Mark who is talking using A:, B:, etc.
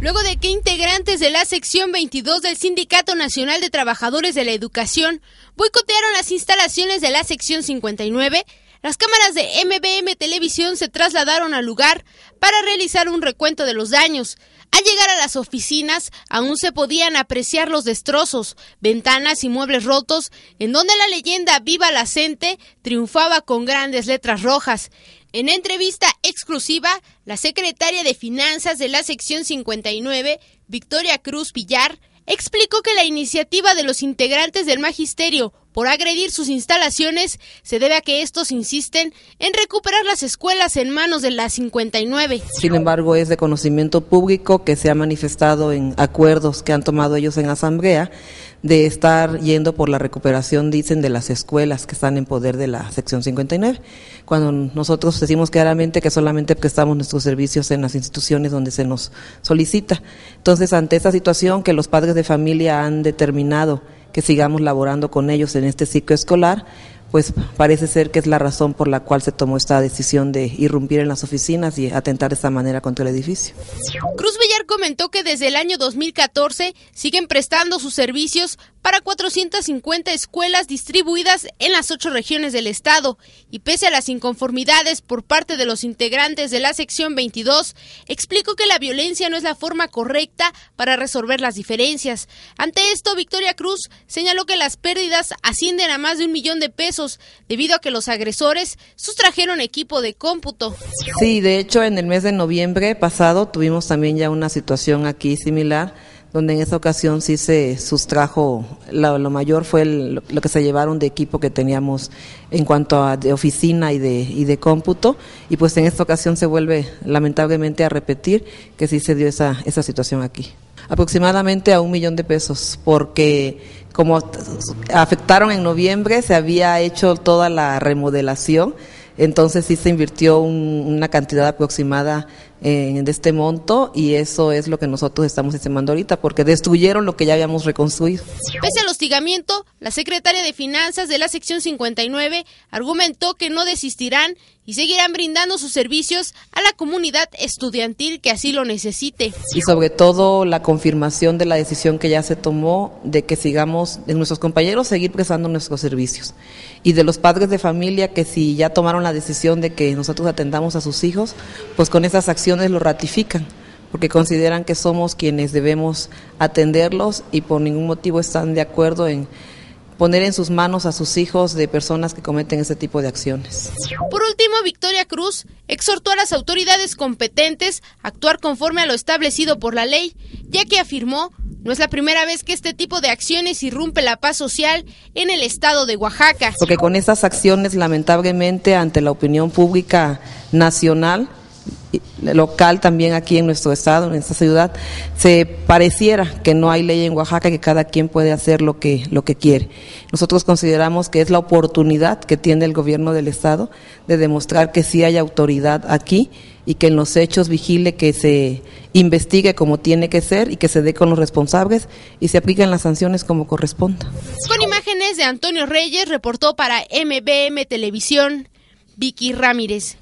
A: Luego de que integrantes de la sección 22 del Sindicato Nacional de Trabajadores de la Educación boicotearon las instalaciones de la sección 59, las cámaras de MBM Televisión se trasladaron al lugar para realizar un recuento de los daños. Al llegar a las oficinas, aún se podían apreciar los destrozos, ventanas y muebles rotos, en donde la leyenda Viva la Cente triunfaba con grandes letras rojas. En entrevista exclusiva, la secretaria de Finanzas de la sección 59, Victoria Cruz Villar, explicó que la iniciativa de los integrantes del magisterio por agredir sus instalaciones se debe a que estos insisten en recuperar las escuelas en manos de la 59.
B: Sin embargo, es de conocimiento público que se ha manifestado en acuerdos que han tomado ellos en asamblea de estar yendo por la recuperación, dicen, de las escuelas que están en poder de la sección 59, cuando nosotros decimos claramente que solamente prestamos nuestros servicios en las instituciones donde se nos solicita. Entonces, ante esta situación que los padres de familia han determinado, que sigamos laborando con ellos en este ciclo escolar, pues parece ser que es la razón por la cual se tomó esta decisión de irrumpir en las oficinas y atentar de esta manera contra el edificio
A: comentó que desde el año 2014 siguen prestando sus servicios para 450 escuelas distribuidas en las ocho regiones del estado y pese a las inconformidades por parte de los integrantes de la sección 22, explicó que la violencia no es la forma correcta para resolver las diferencias. Ante esto, Victoria Cruz señaló que las pérdidas ascienden a más de un millón de pesos debido a que los agresores sustrajeron equipo de cómputo. Sí,
B: de hecho, en el mes de noviembre pasado tuvimos también ya una situación aquí similar, donde en esa ocasión sí se sustrajo, lo, mayor fue lo que se llevaron de equipo que teníamos en cuanto a de oficina y de, y de cómputo, y pues en esta ocasión se vuelve lamentablemente a repetir que sí se dio esa, esa situación aquí. Aproximadamente a un millón de pesos, porque como afectaron en noviembre, se había hecho toda la remodelación, entonces sí se invirtió una cantidad aproximada de este monto y eso es lo que nosotros estamos estimando ahorita porque destruyeron lo que ya habíamos reconstruido.
A: Pese al hostigamiento, la secretaria de Finanzas de la sección 59 argumentó que no desistirán y seguirán brindando sus servicios a la comunidad estudiantil que así lo necesite.
B: Y sobre todo la confirmación de la decisión que ya se tomó de que sigamos, de nuestros compañeros, seguir prestando nuestros servicios. Y de los padres de familia que si ya tomaron la decisión de que nosotros atendamos a sus hijos, pues con esas acciones lo ratifican, porque consideran que somos quienes debemos atenderlos y por ningún motivo están de acuerdo en poner en sus manos a sus hijos de personas que cometen ese tipo de acciones.
A: Por último, Victoria Cruz exhortó a las autoridades competentes a actuar conforme a lo establecido por la ley, ya que afirmó no es la primera vez que este tipo de acciones irrumpe la paz social en el estado de Oaxaca. Porque con estas
B: acciones, lamentablemente, ante la opinión pública nacional, local también aquí en nuestro estado, en esta ciudad, se pareciera que no hay ley en Oaxaca, que cada quien puede hacer lo que, lo que quiere. Nosotros consideramos que es la oportunidad que tiene el gobierno del estado de demostrar que sí hay autoridad aquí y que en los hechos vigile que se investigue como tiene que ser y que se dé con los responsables y se apliquen las sanciones como corresponda.
A: Con imágenes de Antonio Reyes, reportó para MBM Televisión Vicky Ramírez.